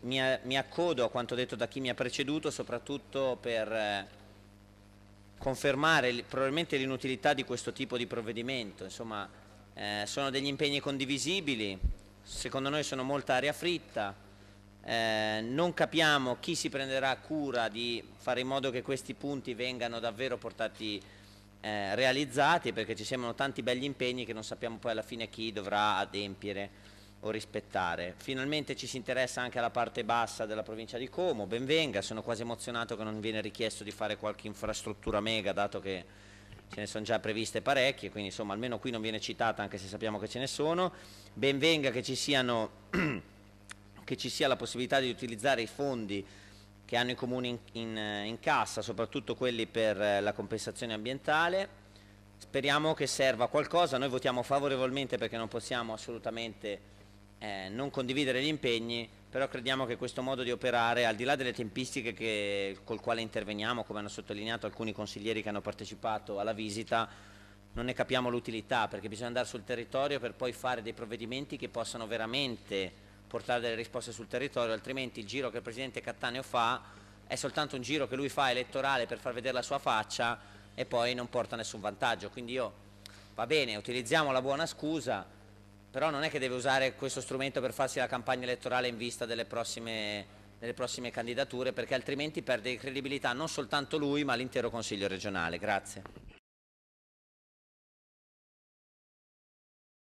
Mi, mi accodo a quanto detto da chi mi ha preceduto, soprattutto per eh, confermare probabilmente l'inutilità di questo tipo di provvedimento. Insomma, eh, sono degli impegni condivisibili, secondo noi sono molta aria fritta, eh, non capiamo chi si prenderà cura di fare in modo che questi punti vengano davvero portati eh, realizzati perché ci sembrano tanti belli impegni che non sappiamo poi alla fine chi dovrà adempiere o rispettare. Finalmente ci si interessa anche alla parte bassa della provincia di Como, benvenga, sono quasi emozionato che non viene richiesto di fare qualche infrastruttura mega, dato che ce ne sono già previste parecchie, quindi insomma almeno qui non viene citata anche se sappiamo che ce ne sono. Benvenga che ci, siano, che ci sia la possibilità di utilizzare i fondi che hanno i comuni in, in, in cassa, soprattutto quelli per eh, la compensazione ambientale. Speriamo che serva qualcosa, noi votiamo favorevolmente perché non possiamo assolutamente eh, non condividere gli impegni, però crediamo che questo modo di operare, al di là delle tempistiche che, col quale interveniamo, come hanno sottolineato alcuni consiglieri che hanno partecipato alla visita, non ne capiamo l'utilità, perché bisogna andare sul territorio per poi fare dei provvedimenti che possano veramente portare delle risposte sul territorio, altrimenti il giro che il Presidente Cattaneo fa è soltanto un giro che lui fa elettorale per far vedere la sua faccia e poi non porta nessun vantaggio. Quindi io, va bene, utilizziamo la buona scusa, però non è che deve usare questo strumento per farsi la campagna elettorale in vista delle prossime, delle prossime candidature perché altrimenti perde credibilità non soltanto lui ma l'intero Consiglio regionale. Grazie.